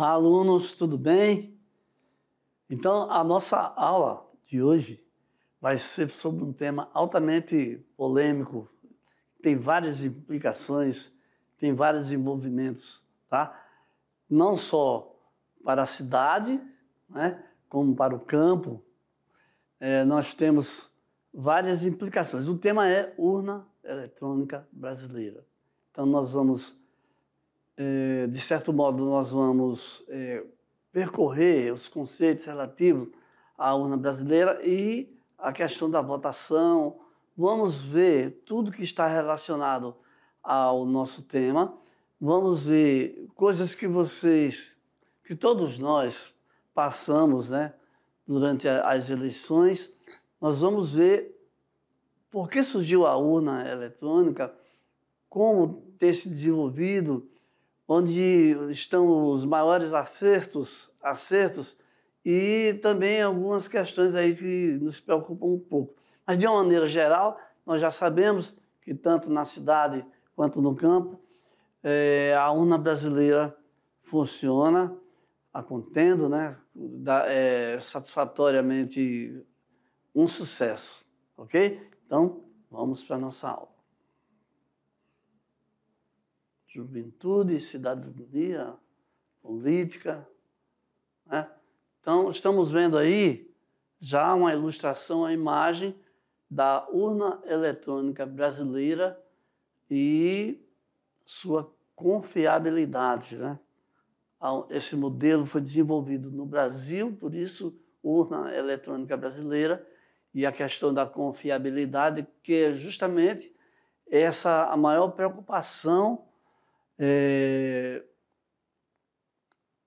Olá, alunos, tudo bem? Então, a nossa aula de hoje vai ser sobre um tema altamente polêmico, tem várias implicações, tem vários envolvimentos, tá? Não só para a cidade, né, como para o campo, é, nós temos várias implicações. O tema é urna eletrônica brasileira. Então, nós vamos eh, de certo modo, nós vamos é, percorrer os conceitos relativos à urna brasileira e à questão da votação. Vamos ver tudo que está relacionado ao nosso tema. Vamos ver coisas que vocês, que todos nós passamos, né, durante as eleições. Nós vamos ver por que surgiu a urna eletrônica, como ter se desenvolvido onde estão os maiores acertos, acertos e também algumas questões aí que nos preocupam um pouco. Mas de uma maneira geral, nós já sabemos que tanto na cidade quanto no campo, é, a urna brasileira funciona, a contendo, né, da, é, eh, satisfatoriamente um sucesso, ok? Então, vamos para a nossa aula juventude, cidadania, política. Né? Então, estamos vendo aí já uma ilustração, a imagem da urna eletrônica brasileira e sua confiabilidade. Né? Esse modelo foi desenvolvido no Brasil, por isso, urna eletrônica brasileira, e a questão da confiabilidade, que é justamente essa a maior preocupação é,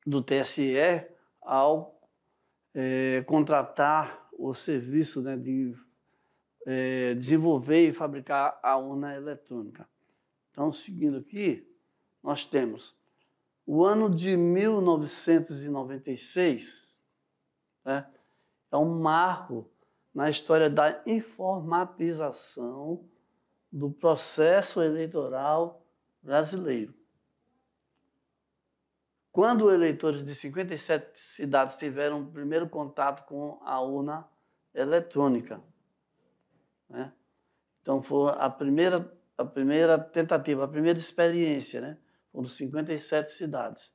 do TSE ao é, contratar o serviço né, de é, desenvolver e fabricar a urna eletrônica. Então, seguindo aqui, nós temos o ano de 1996, né, é um marco na história da informatização do processo eleitoral brasileiro. Quando eleitores de 57 cidades tiveram o primeiro contato com a urna eletrônica, né? Então foi a primeira a primeira tentativa, a primeira experiência, né? Foram 57 cidades.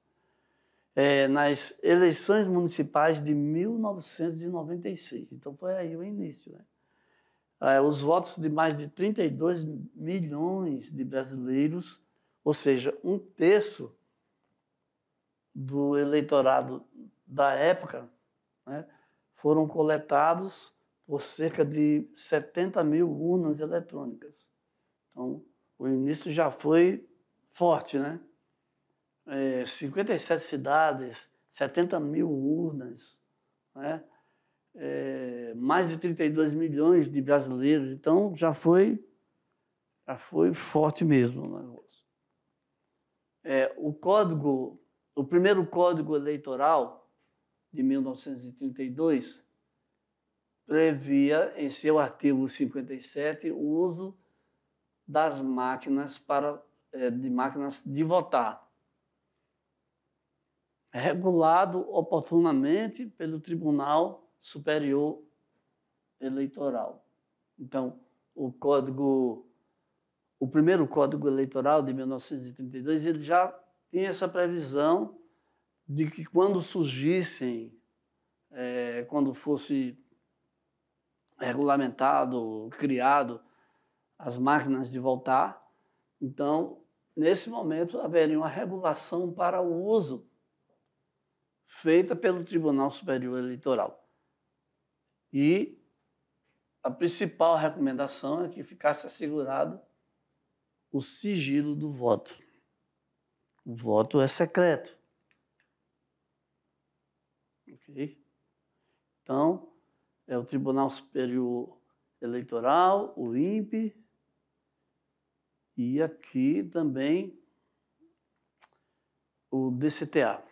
É, nas eleições municipais de 1996. Então foi aí o início, né? É, os votos de mais de 32 milhões de brasileiros, ou seja, um terço do eleitorado da época né, foram coletados por cerca de 70 mil urnas eletrônicas. Então, o início já foi forte, né? É, 57 cidades, 70 mil urnas, né? É, mais de 32 milhões de brasileiros. Então, já foi, já foi forte mesmo o negócio. É, o código o primeiro Código Eleitoral de 1932 previa em seu artigo 57 o uso das máquinas para eh, de máquinas de votar, regulado oportunamente pelo Tribunal Superior Eleitoral. Então, o código o primeiro Código Eleitoral de 1932 ele já tinha essa previsão de que quando surgissem, é, quando fosse regulamentado, criado as máquinas de voltar, então, nesse momento, haveria uma regulação para o uso feita pelo Tribunal Superior Eleitoral. E a principal recomendação é que ficasse assegurado o sigilo do voto. O voto é secreto. ok? Então, é o Tribunal Superior Eleitoral, o INPE, e aqui também o DCTA.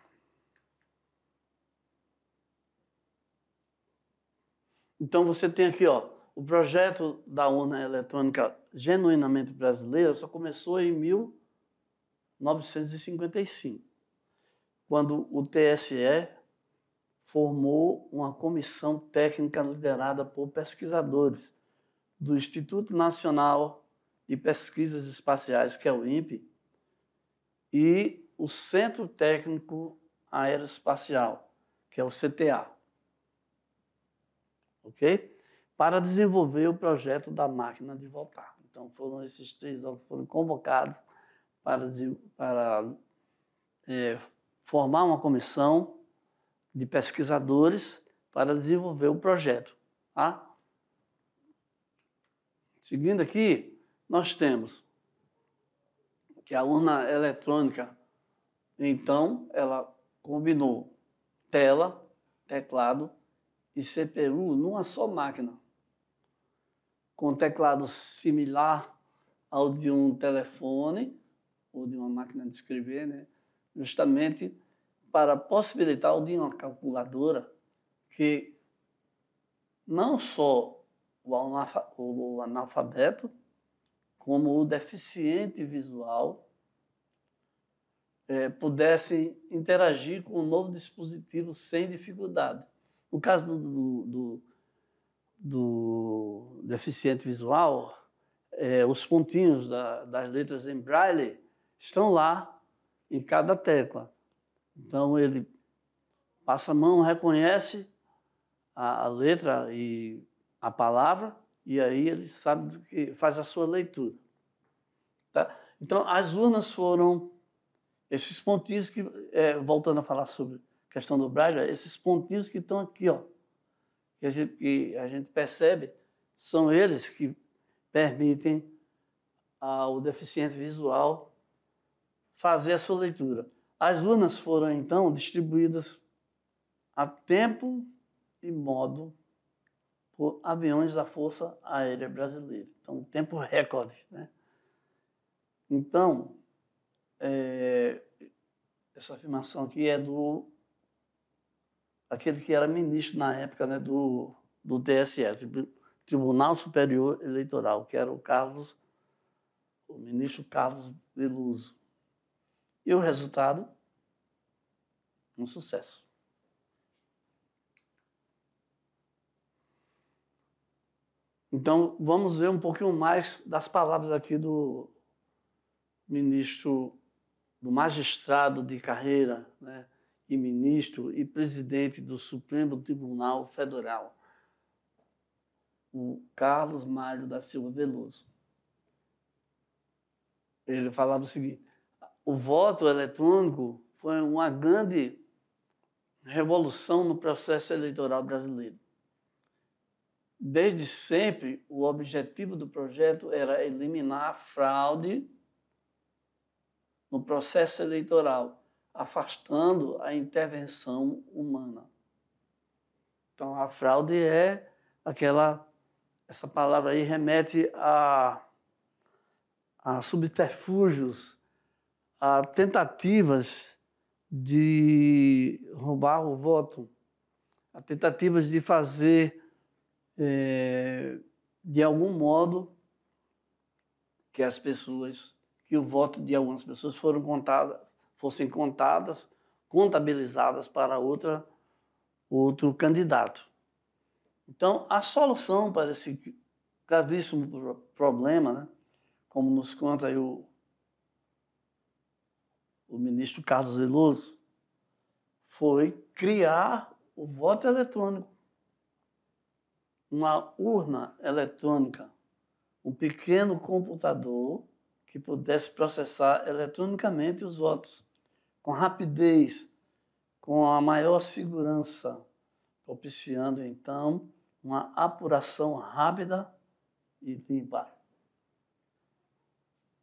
Então você tem aqui, ó, o projeto da urna eletrônica genuinamente brasileira só começou em 1900 1955, quando o TSE formou uma comissão técnica liderada por pesquisadores do Instituto Nacional de Pesquisas Espaciais, que é o INPE, e o Centro Técnico Aeroespacial, que é o CTA. OK? Para desenvolver o projeto da máquina de voltar. Então foram esses três órgãos foram convocados para, para é, formar uma comissão de pesquisadores para desenvolver o projeto. Tá? Seguindo aqui, nós temos que a urna eletrônica, então, ela combinou tela, teclado e CPU numa só máquina, com teclado similar ao de um telefone ou de uma máquina de escrever, né? justamente para possibilitar o de uma calculadora que não só o analfabeto, como o deficiente visual, é, pudessem interagir com o um novo dispositivo sem dificuldade. No caso do, do, do, do deficiente visual, é, os pontinhos da, das letras em braille estão lá em cada tecla. Então ele passa a mão, reconhece a, a letra e a palavra, e aí ele sabe do que faz a sua leitura. Tá? Então as urnas foram esses pontinhos que, é, voltando a falar sobre a questão do Braille, esses pontinhos que estão aqui, ó, que a gente, que a gente percebe, são eles que permitem ao deficiente visual fazer a sua leitura. As urnas foram então distribuídas a tempo e modo por aviões da Força Aérea Brasileira. Então, tempo recorde. Né? Então, é, essa afirmação aqui é do aquele que era ministro na época né, do, do TSE, Tribunal Superior Eleitoral, que era o Carlos, o ministro Carlos Veloso. E o resultado? Um sucesso. Então, vamos ver um pouquinho mais das palavras aqui do ministro, do magistrado de carreira, né? e ministro e presidente do Supremo Tribunal Federal, o Carlos Mário da Silva Veloso. Ele falava o seguinte: o voto eletrônico foi uma grande revolução no processo eleitoral brasileiro. Desde sempre, o objetivo do projeto era eliminar a fraude no processo eleitoral, afastando a intervenção humana. Então, a fraude é aquela. Essa palavra aí remete a, a subterfúgios a tentativas de roubar o voto, a tentativas de fazer, é, de algum modo, que as pessoas, que o voto de algumas pessoas foram contadas, fossem contadas, contabilizadas para outra, outro candidato. Então, a solução para esse gravíssimo problema, né, como nos conta o o ministro Carlos Veloso, foi criar o voto eletrônico. Uma urna eletrônica, um pequeno computador que pudesse processar eletronicamente os votos, com rapidez, com a maior segurança, propiciando então uma apuração rápida e limpa.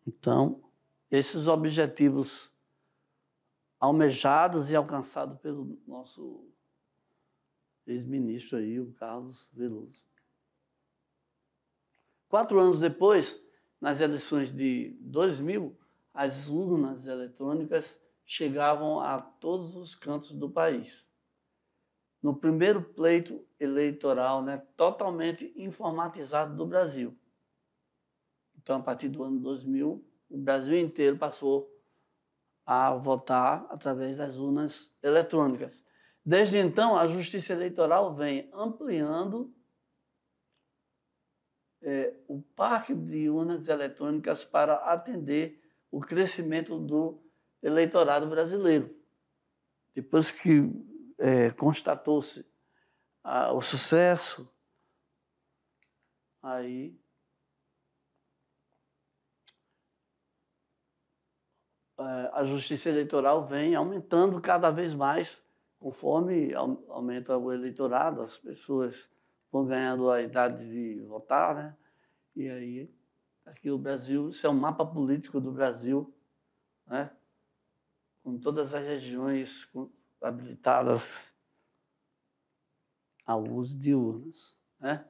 Então, esses objetivos almejados e alcançados pelo nosso ex-ministro aí, o Carlos Veloso. Quatro anos depois, nas eleições de 2000, as urnas eletrônicas chegavam a todos os cantos do país. No primeiro pleito eleitoral, né, totalmente informatizado do Brasil. Então, a partir do ano 2000, o Brasil inteiro passou a votar através das urnas eletrônicas. Desde então, a Justiça Eleitoral vem ampliando é, o parque de urnas eletrônicas para atender o crescimento do eleitorado brasileiro. Depois que é, constatou-se ah, o sucesso, aí a justiça eleitoral vem aumentando cada vez mais, conforme aumenta o eleitorado, as pessoas vão ganhando a idade de votar, né? E aí, aqui o Brasil, isso é um mapa político do Brasil, né? Com todas as regiões habilitadas ao uso de urnas, né?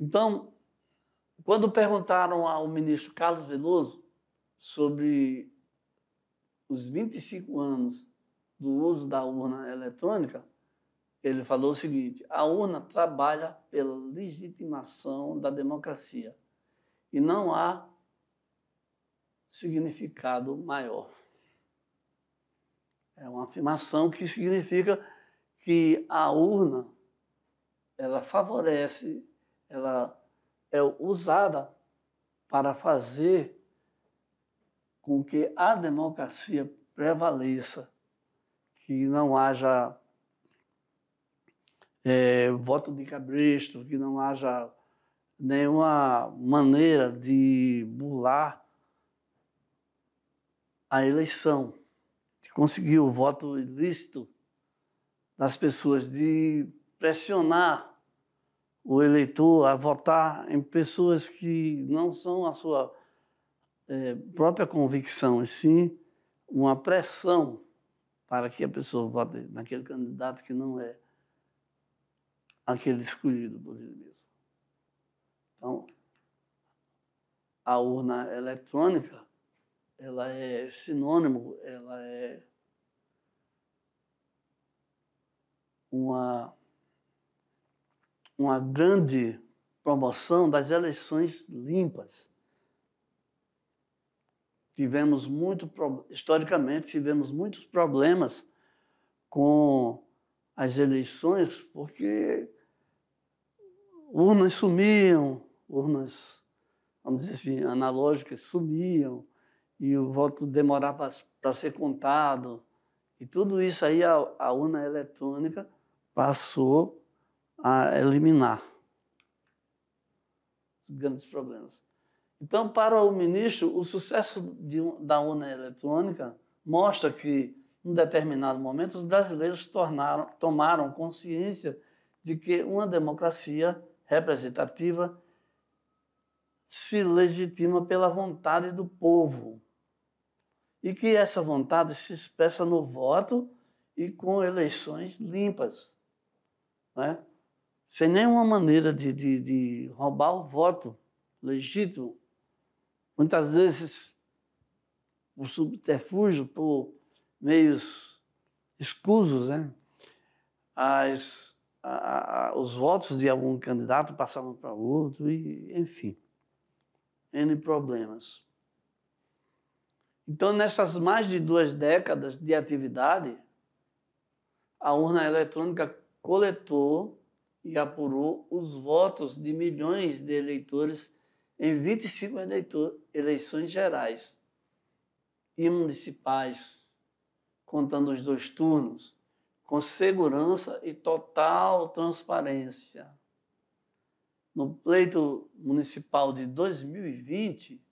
Então, quando perguntaram ao ministro Carlos Veloso sobre os 25 anos do uso da urna eletrônica, ele falou o seguinte: a urna trabalha pela legitimação da democracia e não há significado maior. É uma afirmação que significa que a urna ela favorece, ela é usada para fazer com que a democracia prevaleça, que não haja é, voto de cabresto, que não haja nenhuma maneira de burlar a eleição, de conseguir o voto ilícito das pessoas, de pressionar o eleitor a votar em pessoas que não são a sua é, própria convicção, e sim uma pressão para que a pessoa vote naquele candidato que não é aquele escolhido por ele mesmo. Então, a urna eletrônica, ela é sinônimo, ela é uma, uma grande promoção das eleições limpas tivemos muito historicamente tivemos muitos problemas com as eleições porque urnas sumiam, urnas vamos dizer assim analógicas sumiam e o voto demorava para ser contado e tudo isso aí a, a urna eletrônica passou a eliminar os grandes problemas. Então, para o ministro, o sucesso de, da urna eletrônica mostra que, em determinado momento, os brasileiros tornaram, tomaram consciência de que uma democracia representativa se legitima pela vontade do povo e que essa vontade se expressa no voto e com eleições limpas, né? sem nenhuma maneira de, de, de roubar o voto legítimo muitas vezes por subterfúgio, por meios escusos, né? As, a, a, os votos de algum candidato passavam para outro, e, enfim, N problemas. Então, nessas mais de duas décadas de atividade, a urna eletrônica coletou e apurou os votos de milhões de eleitores em 25 é eleitor, eleições gerais e municipais, contando os dois turnos, com segurança e total transparência. No pleito municipal de 2020,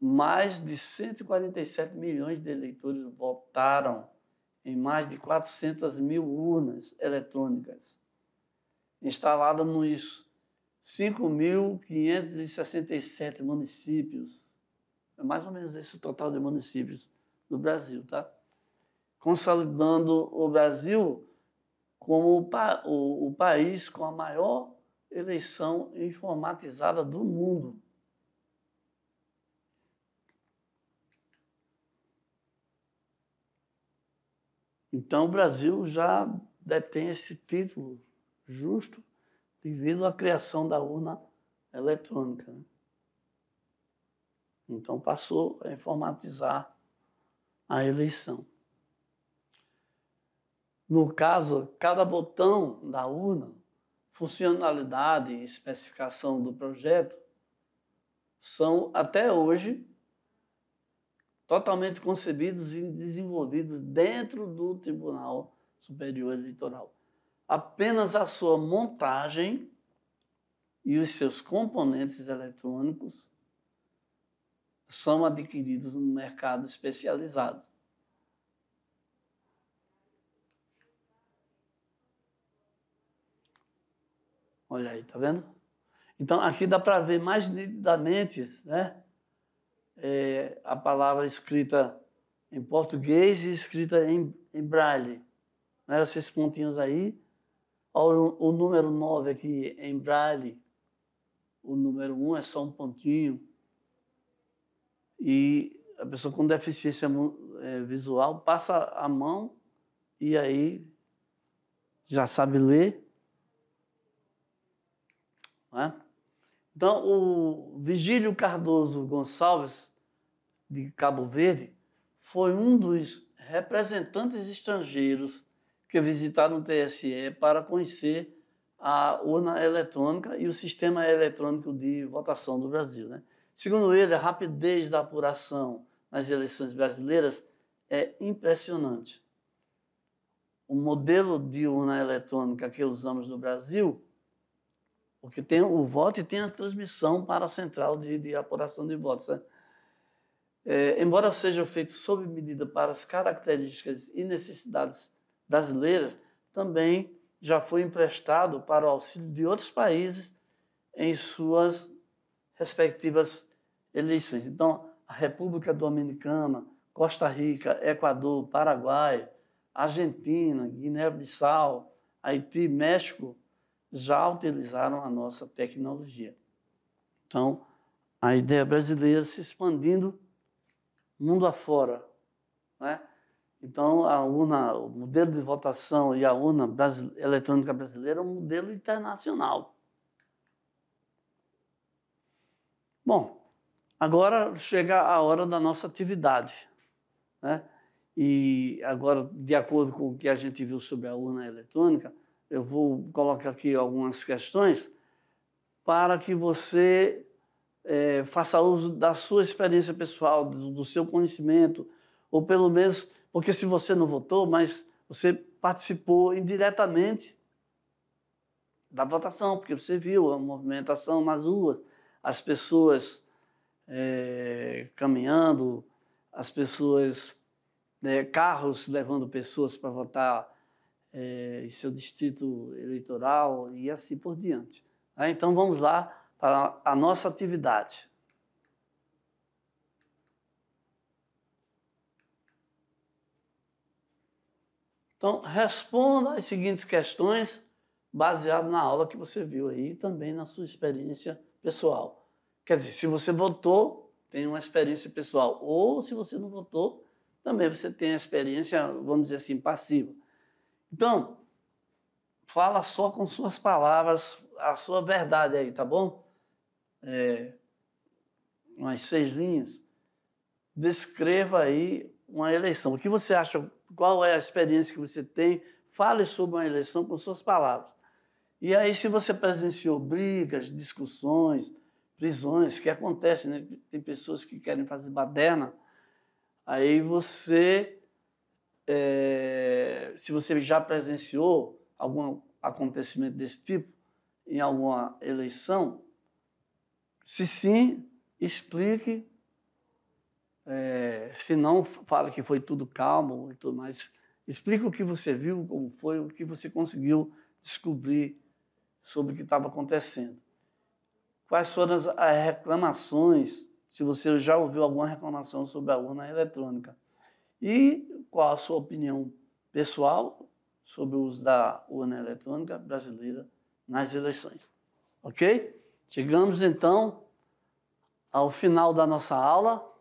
mais de 147 milhões de eleitores votaram em mais de 400 mil urnas eletrônicas instaladas nos 5.567 municípios, é mais ou menos esse o total de municípios do Brasil, tá? Consolidando o Brasil como o, pa o, o país com a maior eleição informatizada do mundo. Então o Brasil já detém esse título justo devido à criação da urna eletrônica. Né? Então passou a informatizar a eleição. No caso, cada botão da urna, funcionalidade e especificação do projeto são até hoje totalmente concebidos e desenvolvidos dentro do Tribunal Superior Eleitoral apenas a sua montagem e os seus componentes eletrônicos são adquiridos no mercado especializado. Olha aí, tá vendo? Então aqui dá para ver mais nitidamente, né? É, a palavra escrita em português e escrita em, em braille. Né? Esses pontinhos aí o número 9 aqui em braille, o número 1 é só um pontinho. E a pessoa com deficiência é, visual passa a mão e aí já sabe ler. Né? Então, o Vigílio Cardoso Gonçalves, de Cabo Verde, foi um dos representantes estrangeiros que visitaram o TSE é para conhecer a urna eletrônica e o sistema eletrônico de votação do Brasil. Né? Segundo ele, a rapidez da apuração nas eleições brasileiras é impressionante. O modelo de urna eletrônica que usamos no Brasil, porque tem o voto e tem a transmissão para a central de, de apuração de votos. Né? É, embora seja feito sob medida para as características e necessidades brasileiras, também já foi emprestado para o auxílio de outros países em suas respectivas eleições. Então, a República Dominicana, Costa Rica, Equador, Paraguai, Argentina, Guiné-Bissau, Haiti, México já utilizaram a nossa tecnologia. Então, a ideia brasileira se expandindo mundo afora, né? Então, a urna, o modelo de votação e a urna brasile eletrônica brasileira é um modelo internacional. Bom, agora chega a hora da nossa atividade. Né? E agora, de acordo com o que a gente viu sobre a urna eletrônica, eu vou colocar aqui algumas questões para que você é, faça uso da sua experiência pessoal, do, do seu conhecimento, ou pelo menos porque se você não votou, mas você participou indiretamente da votação, porque você viu a movimentação nas ruas, as pessoas é, caminhando, as pessoas, né, carros levando pessoas para votar é, em seu distrito eleitoral e assim por diante. Né? Então vamos lá para a nossa atividade. Então, responda as seguintes questões baseado na aula que você viu aí e também na sua experiência pessoal. Quer dizer, se você votou, tem uma experiência pessoal, ou se você não votou, também você tem a experiência, vamos dizer assim, passiva. Então, fala só com suas palavras a sua verdade aí, tá bom? É, umas seis linhas. Descreva aí uma eleição. O que você acha qual é a experiência que você tem, fale sobre uma eleição com suas palavras. E aí, se você presenciou brigas, discussões, prisões, que acontecem, né? tem pessoas que querem fazer baderna, aí você, é, se você já presenciou algum acontecimento desse tipo em alguma eleição, se sim, explique é, se não, fala que foi tudo calmo e tudo mais. Explica o que você viu, como foi, o que você conseguiu descobrir sobre o que estava acontecendo. Quais foram as reclamações, se você já ouviu alguma reclamação sobre a urna eletrônica. E qual a sua opinião pessoal sobre o uso da urna eletrônica brasileira nas eleições. Ok? Chegamos então ao final da nossa aula.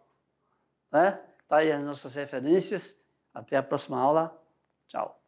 Né? Tá aí as nossas referências. Até a próxima aula. Tchau.